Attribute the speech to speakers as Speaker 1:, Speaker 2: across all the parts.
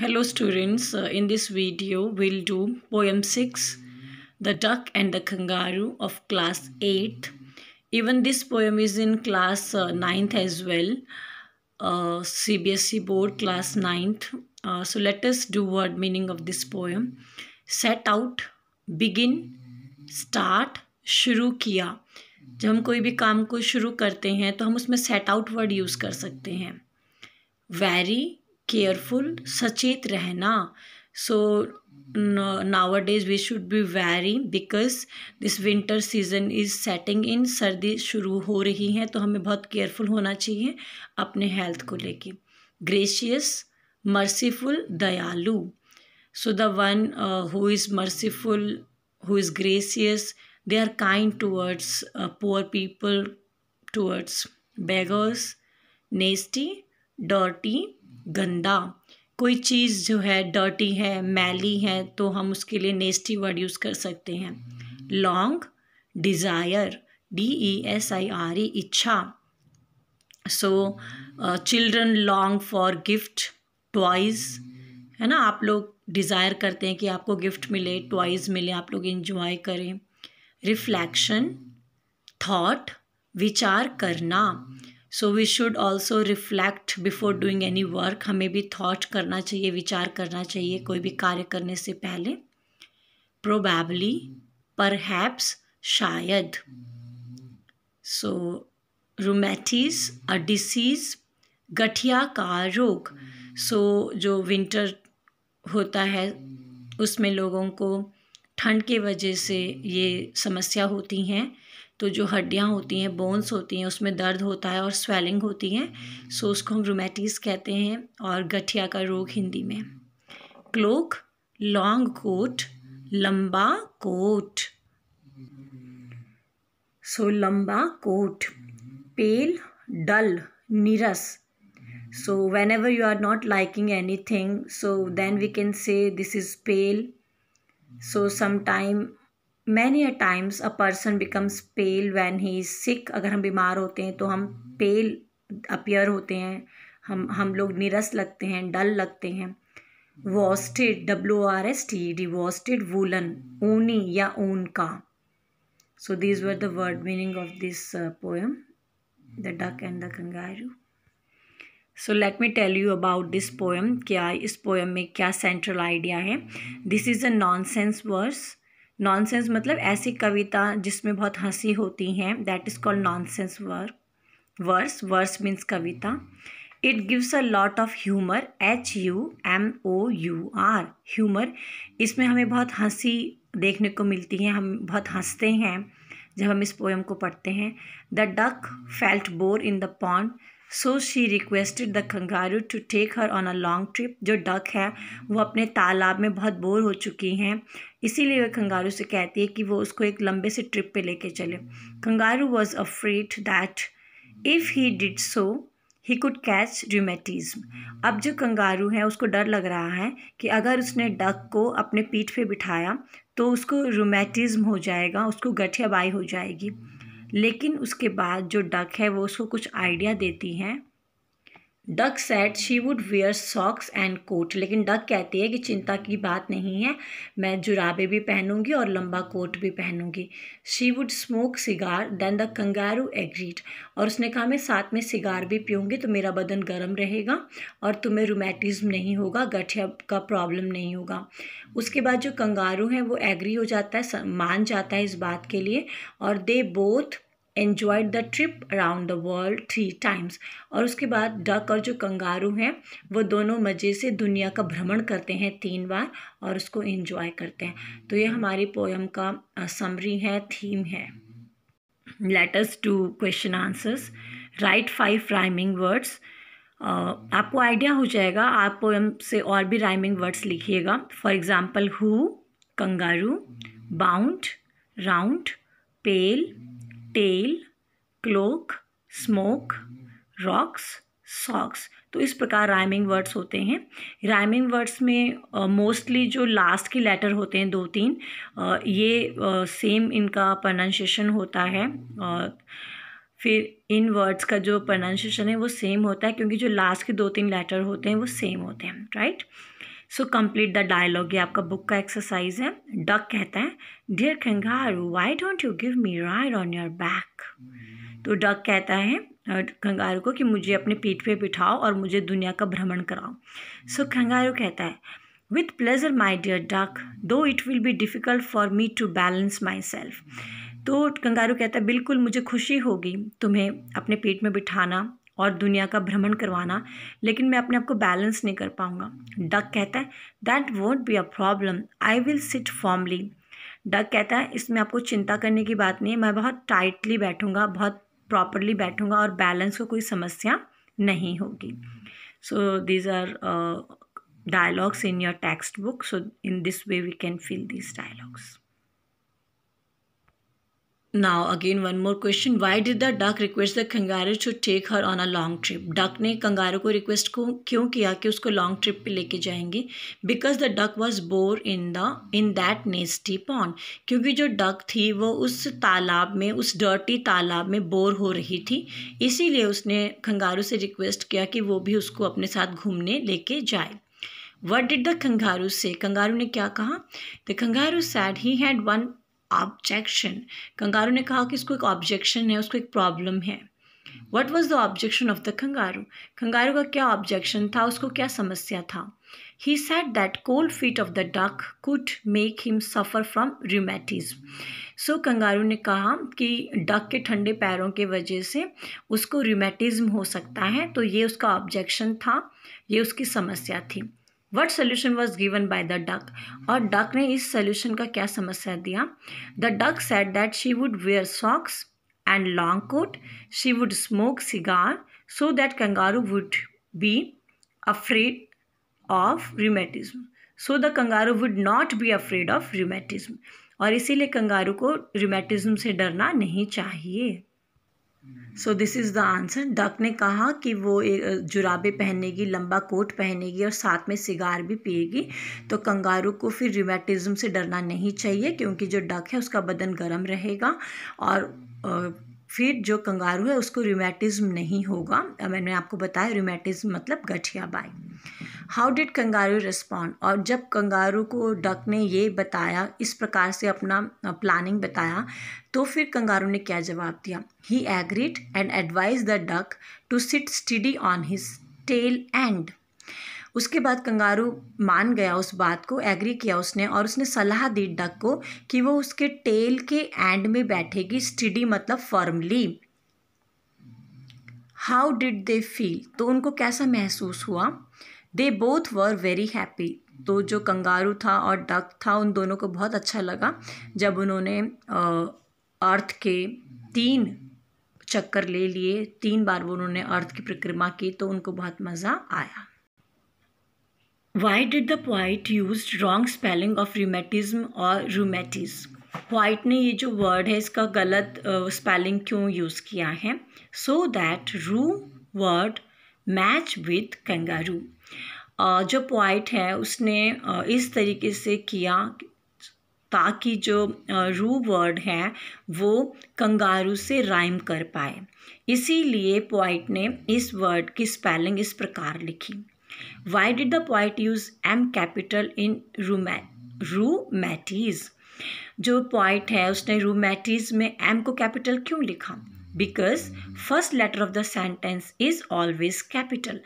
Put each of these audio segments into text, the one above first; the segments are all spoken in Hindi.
Speaker 1: Hello students, uh, in this video we'll do poem 6 The Duck and the Kangaroo of class 8. Even this poem is in class uh, 9th as well, uh, CBSE board class 9th. Uh, so let us do word meaning of this poem. Set out, begin, start, शुरू किया जब हम कोई भी काम को शुरू करते हैं तो हम उसमें सेट आउट वर्ड यूज़ कर सकते हैं वेरी केयरफुल सचेत रहना so nowadays we should be very because this winter season is setting in सर्दी शुरू हो रही है तो हमें बहुत केयरफुल होना चाहिए अपने हेल्थ को लेके ग्रेशियस मर्सीफुल दयालु so the one who is merciful who is gracious they are kind towards poor people towards beggars nasty डॉटी गंदा कोई चीज़ जो है डर्टी है मैली है तो हम उसके लिए नेस्टी वर्ड यूज़ कर सकते हैं long desire D E S I R E इच्छा so children long for gift toys है ना आप लोग डिज़ायर करते हैं कि आपको गिफ्ट मिले टॉयज़ मिले आप लोग इन्जॉय करें रिफ्लैक्शन थाट विचार करना so we should also reflect before doing any work हमें भी थाट करना चाहिए विचार करना चाहिए कोई भी कार्य करने से पहले प्रोबेबली हैप्स शायद सो रोमैथिस अ डिसीज़ गठिया का रोग सो जो विंटर होता है उसमें लोगों को ठंड के वजह से ये समस्या होती हैं तो जो हड्डियाँ होती हैं बोन्स होती हैं उसमें दर्द होता है और स्वेलिंग होती है सो हम्म। उसको हम रोमैटिस कहते हैं और गठिया का रोग हिंदी में क्लोक लॉन्ग कोट लंबा कोट सो लंबा कोट पेल डल नीरस so ever you are not liking anything so then we can say this is pale so sometime many a times a person becomes pale when he is sick अगर हम बीमार होते हैं तो हम पेल mm-hmm. अपियर होते हैं हम हम लोग निरस लगते हैं डल लगते हैं worsted W R S T D worsted woollen ऊनी या ऊन का so these were the word meaning of this poem the duck and the kangaroo so let me tell you about this poem क्या इस पोएम में क्या सेंट्रल आइडिया है this is a nonsense verse nonsense मतलब ऐसी कविता जिसमें बहुत हंसी होती हैं that is called nonsense work verse verse means Kavita it gives a lot of humour H U M O U R humour इसमें हमें बहुत हंसी देखने को मिलती है हम बहुत हंसते हैं जब हम इस पोएम को पढ़ते हैं the duck felt bore in the pond so she requested the kangaroo to take her on a long trip जो डक है वो अपने तालाब में बहुत बोर हो चुकी हैं इसीलिए वह कंगारू से कहती है कि वो उसको एक लंबे से ट्रिप पे लेके चले kangaroo was fret that if he did so he could catch rheumatism अब जो कंगारू है उसको डर लग रहा है कि अगर उसने डक को अपने पीठ पे बिठाया तो उसको रूमेटिज़्म हो जाएगा उसको गठियाबाई हो जाएगी लेकिन उसके बाद जो डक है वो उसको कुछ आइडिया देती हैं duck said she would wear socks and coat लेकिन डक कहती है कि चिंता की बात नहीं है मैं जुराबे भी पहनूंगी और लंबा कोट भी पहनूंगी she would smoke cigar then the kangaroo agreed और उसने कहा मैं साथ में सिगार भी पीऊँगी तो मेरा बदन गर्म रहेगा और तुम्हें रोमैटिज्म नहीं होगा गठिया का प्रॉब्लम नहीं होगा उसके बाद जो कंगारू हैं वो एग्री हो जाता है मान जाता है इस बात के लिए और they both enjoyed the trip around the world three times और उसके बाद डक और जो कंगारू हैं वो दोनों मज़े से दुनिया का भ्रमण करते हैं तीन बार और उसको इन्जॉय करते हैं तो ये हमारी पोएम का समरी है थीम है letters to question answers write five rhyming words आपको आइडिया हो जाएगा आप पोएम से और भी राइमिंग वर्ड्स लिखिएगा for example who kangaroo bound round pale tail cloak smoke rocks socks तो इस प्रकार राइमिंग वर्ड्स होते हैं राइमिंग वर्ड्स में मोस्टली uh, जो लास्ट के लेटर होते हैं दो तीन uh, ये सेम uh, इनका प्रोनाउंसिएशन होता है uh, फिर इन वर्ड्स का जो प्रोनाउंसिएशन है वो सेम होता है क्योंकि जो लास्ट के दो तीन लेटर होते हैं वो सेम होते हैं right right? So complete the dialogue ये आपका बुक का एक्सरसाइज है डक कहता है dear kangaroo why don't you give me ride on your back तो डक कहता है कंगारू को कि मुझे अपने पीठ पे बिठाओ और मुझे दुनिया का भ्रमण कराओ सो so, कंगारू कहता है with pleasure my dear duck though it will be difficult for me to balance myself तो कंगारू कहता है बिल्कुल मुझे खुशी होगी तुम्हें अपने पेट में बिठाना और दुनिया का भ्रमण करवाना लेकिन मैं अपने आप को बैलेंस नहीं कर पाऊँगा डक कहता है that won't be a problem I will sit formally duck कहता है इसमें आपको चिंता करने की बात नहीं है मैं बहुत टाइटली बैठूँगा बहुत प्रॉपरली बैठूँगा और बैलेंस को कोई समस्या नहीं होगी so these are dialogues in your textbook so in this way we can feel these dialogues now again one more question why did the duck request the kangaroo to take her on a long trip duck ने कंगारो को रिक्वेस्ट को क्यों किया कि उसको लॉन्ग ट्रिप पर लेके जाएंगे because the duck was bore in the in that nasty pond क्योंकि जो डक थी वो उस तालाब में उस डर्टी तालाब में बोर हो रही थी इसीलिए उसने खंगारो से रिक्वेस्ट किया कि वो भी उसको अपने साथ घूमने लेके जाए वट डिड द खंगारू से कंगारू ने क्या कहा the kangaroo said he had one objection kangaroo ने कहा कि इसको एक ऑब्जेक्शन है उसको एक प्रॉब्लम है what was the objection of the kangaroo kangaroo का क्या ऑब्जेक्शन था उसको क्या समस्या था he said that cold feet of the duck could make him suffer from rheumatism so kangaroo ने कहा कि डक के ठंडे पैरों के वजह से उसको रिमेटिज्म हो सकता है तो ये उसका ऑब्जेक्शन था ये उसकी समस्या थी what solution was given by the duck और डक ने इस सोल्यूशन का क्या समस्या दिया the duck said that she would wear socks and long coat she would smoke cigar so that kangaroo would be afraid of rheumatism so the kangaroo would not be afraid of rheumatism और इसीलिए कंगारू को रूमेटिज्म से डरना नहीं चाहिए so this is the answer duck ने कहा कि वो जुराबे पहनेगी लंबा कोट पहनेगी और साथ में सिगार भी पिएगी तो कंगारू को फिर रिमेटिज्म से डरना नहीं चाहिए क्योंकि जो डक है उसका बदन गर्म रहेगा और फिर जो कंगारू है उसको रिमेटिज्म नहीं होगा मैंने आपको बताया रिमेटिज्म मतलब गठिया by how did kangaroo respond और जब कंगारू को डक ने ये बताया इस प्रकार से अपना प्लानिंग बताया तो फिर कंगारू ने क्या जवाब दिया he agreed and advise the duck to sit steady on his tail एंड उसके बाद कंगारू मान गया उस बात को एग्री किया उसने और उसने सलाह दी डक को कि वो उसके टेल के एंड में बैठेगी स्टडी मतलब formally how did they feel तो उनको कैसा महसूस हुआ they both were very happy तो जो कंगारू था और डक था उन दोनों को बहुत अच्छा लगा जब उन्होंने अर्थ के तीन चक्कर ले लिए तीन बार वो उन्होंने अर्थ की परिक्रमा की तो उनको बहुत मज़ा आया why did the poet use wrong spelling of rheumatism और रूमेटिज व्हाइट ने ये जो वर्ड है इसका गलत स्पेलिंग क्यों यूज़ किया है so that roo word match with kangaroo जो पॉइंट है उसने इस तरीके से किया ताकि जो रू वर्ड है वो कंगारू से राइम कर पाए इसीलिए पॉइंट ने इस वर्ड की स्पेलिंग इस प्रकार लिखी why did the poet use M capital in rheumatiz जो पॉइंट है उसने रूमैटीज में एम को कैपिटल क्यों लिखा because first letter of the sentence is always capital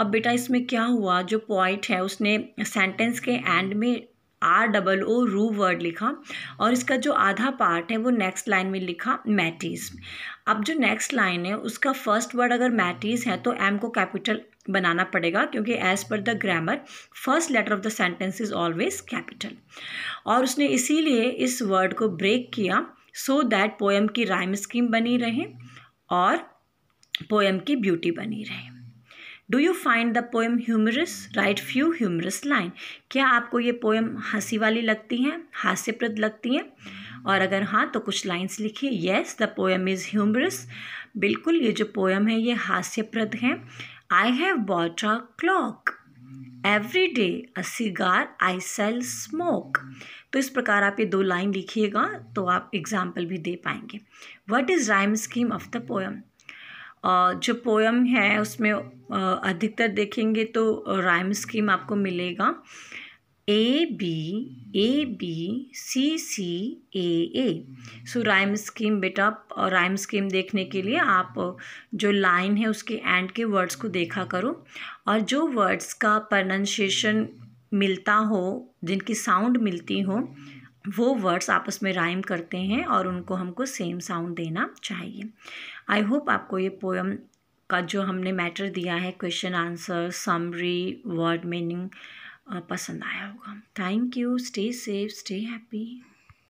Speaker 1: अब बेटा इसमें क्या हुआ जो पॉइंट है उसने सेंटेंस के एंड में आर डबल ओ रू वर्ड लिखा और इसका जो आधा पार्ट है वो नेक्स्ट लाइन में लिखा मैटीज अब जो नेक्स्ट लाइन है उसका फर्स्ट वर्ड अगर मैटीज है तो एम को कैपिटल बनाना पड़ेगा क्योंकि as per the grammar first letter of the sentence is always capital और उसने इसीलिए इस वर्ड को ब्रेक किया सो दैट पोएम की राइम स्कीम बनी रहे और पोएम की ब्यूटी बनी रहे do you find the poem humorous write few humorous line क्या आपको ये पोएम हंसी वाली लगती हैं हास्यप्रद लगती हैं और अगर हाँ तो कुछ लाइन्स लिखिए yes the poem is humorous बिल्कुल ये जो पोएम है ये हास्यप्रद है I have bought a cloak every day a cigar I sell smoke तो इस प्रकार आप ये दो लाइन लिखिएगा तो आप एग्जाम्पल भी दे पाएंगे what is rhyme scheme of the poem जो पोएम है उसमें अधिकतर देखेंगे तो राइम स्कीम आपको मिलेगा A B A B C C A A so rhyme scheme बेटा और राइम स्कीम देखने के लिए आप जो लाइन है उसके एंड के वर्ड्स को देखा करो और जो वर्ड्स का प्रनंसिएशन मिलता हो जिनकी साउंड मिलती हो वो वर्ड्स आपस में राइम करते हैं और उनको हमको सेम साउंड देना चाहिए आई होप आपको ये पोएम का जो हमने मैटर दिया है question answer summary word meaning पसंद आया होगा thank you stay safe stay happy